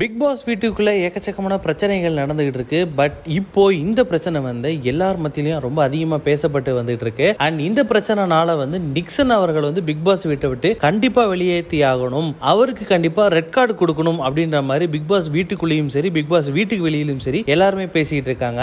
big pass வீட்டுக்குள்ளே ஏக்கச்சக்கமான பிரச்சனைகள் நடந்துகிட்டு இருக்கு பட் இப்போ இந்த பிரச்சனை வந்து எல்லார் மத்தியிலையும் ரொம்ப அதிகமாக பேசப்பட்டு வந்துட்டு இருக்கு அண்ட் இந்த பிரச்சனைனால வந்து நிக்சன் அவர்கள் வந்து பிக் பாஸ் வீட்டை விட்டு கண்டிப்பாக வெளியேற்றி ஆகணும் அவருக்கு கண்டிப்பாக ரெட் கார்டு கொடுக்கணும் அப்படின்ற மாதிரி பிக் பாஸ் வீட்டுக்குள்ளேயும் சரி பிக் பாஸ் வீட்டுக்கு வெளியிலும் சரி எல்லாருமே பேசிக்கிட்டு இருக்காங்க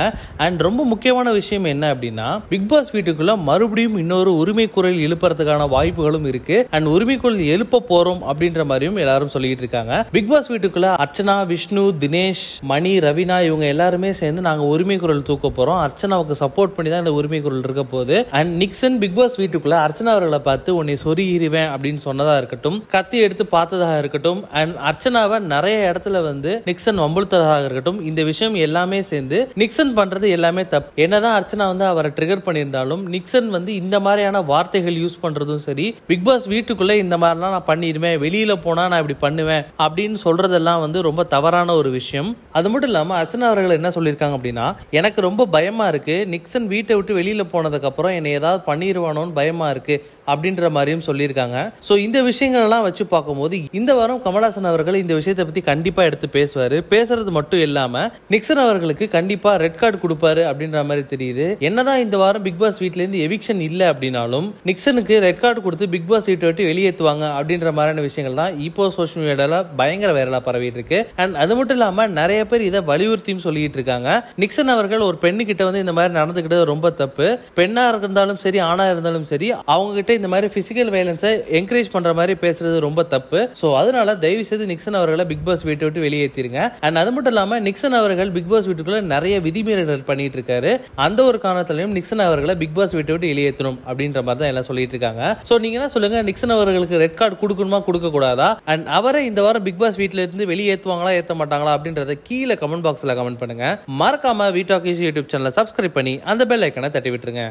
அண்ட் ரொம்ப முக்கியமான விஷயம் என்ன அப்படின்னா பிக் பாஸ் வீட்டுக்குள்ள மறுபடியும் இன்னொரு உரிமை குரல் எழுப்புறதுக்கான வாய்ப்புகளும் இருக்கு அண்ட் உரிமை குரல் எழுப்ப போறோம் அப்படின்ற மாதிரியும் எல்லாரும் சொல்லிட்டு இருக்காங்க பிக் பாஸ் வீட்டுக்குள்ள அர்ச்சனா விஷ்ணு தினேஷ் மணி ரவினா இவங்க எல்லாருமே சேர்ந்து நாங்கள் உரிமை குரல் தூக்க போகிறோம் அர்ச்சனாவுக்கு சப்போர்ட் பண்ணி தான் இந்த உரிமை குரல் இருக்க போகுது அண்ட் நிக்சன் பிக் பாஸ் வீட்டுக்குள்ள அர்ச்சனா அவர்களை பார்த்து உன்னை சொருகிறேன் அப்படின்னு சொன்னதாக இருக்கட்டும் கத்தி எடுத்து பார்த்ததாக இருக்கட்டும் அண்ட் அர்ச்சனாவை நிறைய இடத்துல வந்து நிக்சன் வம்புழுத்ததாக இருக்கட்டும் இந்த விஷயம் எல்லாமே சேர்ந்து நிக்சன் பண்றது எல்லாமே தப்பு என்னதான் அர்ச்சனா வந்து அவரை ட்ரிகர் பண்ணியிருந்தாலும் நிக்சன் வந்து இந்த மாதிரியான வார்த்தைகள் யூஸ் பண்றதும் சரி பிக் பாஸ் வீட்டுக்குள்ள இந்த மாதிரிலாம் நான் பண்ணிடுவேன் வெளியில போனா நான் இப்படி பண்ணுவேன் அப்படின்னு சொல்றதெல்லாம் வந்து ரொம்ப தவறான ஒரு விஷயம் அது மட்டும் இல்லாமல் அர்ச்சனா அவர்கள் என்ன சொல்லியிருக்காங்க அப்படின்னா எனக்கு ரொம்ப பயமாக இருக்குது நிக்சன் வீட்டை விட்டு வெளியில் போனதுக்கப்புறம் என்னை ஏதாவது பண்ணிடுவானோன்னு பயமாக இருக்குது அப்படின்ற மாதிரியும் சொல்லியிருக்காங்க ஸோ இந்த எல்லாம் வச்சு பார்க்கும்போது இந்த வாரம் கமலாசன் அவர்கள் இந்த விஷயத்தை பற்றி கண்டிப்பாக எடுத்து பேசுவார் பேசுறது மட்டும் இல்லாமல் நிக்சன் அவர்களுக்கு கண்டிப்பாக ரெட் கார்டு கொடுப்பாரு அப்படின்ற மாதிரி தெரியுது என்னதான் இந்த வாரம் பிக் பாஸ் இருந்து எவிக்ஷன் இல்லை அப்படின்னாலும் நிக்சனுக்கு ரெட் கார்டு கொடுத்து பிக் பாஸ் வீட்டை விட்டு வெளியேற்றுவாங்க அப்படின்ற மாதிரியான விஷயங்கள் தான் இப்போ சோஷியல் மீடியாவில் பயங்கர வைரலாக பரவிட்டு இருக்கு இருக்கு அண்ட் அது மட்டும் இல்லாம நிறைய பேர் இதை வலியுறுத்தியும் சொல்லிட்டு இருக்காங்க நிக்சன் அவர்கள் ஒரு பெண்ணு கிட்ட வந்து இந்த மாதிரி நடந்துக்கிட்டது ரொம்ப தப்பு பெண்ணா இருந்தாலும் சரி ஆணா இருந்தாலும் சரி அவங்க கிட்ட இந்த மாதிரி பிசிக்கல் வயலன்ஸை என்கரேஜ் பண்ற மாதிரி பேசுறது ரொம்ப தப்பு சோ அதனால தயவு செய்து நிக்சன் அவர்களை பிக் பாஸ் வீட்டை விட்டு வெளியேற்றிருங்க அண்ட் அது மட்டும் இல்லாம நிக்சன் அவர்கள் பிக் பாஸ் வீட்டுக்குள்ள நிறைய விதிமீறல்கள் பண்ணிட்டு இருக்காரு அந்த ஒரு காரணத்திலையும் நிக்சன் அவர்களை பிக் பாஸ் வீட்டை விட்டு வெளியேற்றணும் அப்படின்ற மாதிரி தான் எல்லாம் சொல்லிட்டு இருக்காங்க சோ நீங்க என்ன சொல்லுங்க நிக்சன் அவர்களுக்கு ரெட் கார்டு கொடுக்கணுமா கொடுக்க கூடாதா அண்ட் அவரை இந்த வாரம் பிக் பாஸ் வீட்டுல இருந்து வெளியேற்ற ஏற்றுவாங்களா ஏற்ற மாட்டாங்களா அப்படின்றத கீழே கமெண்ட் பாக்ஸில் கமெண்ட் பண்ணுங்கள் மறக்காமல் வீடாக் யூடியூப் சேனலை சப்ஸ்கிரைப் பண்ணி அந்த பெல் ஐக்கனை தட்டி விட்டுருங்க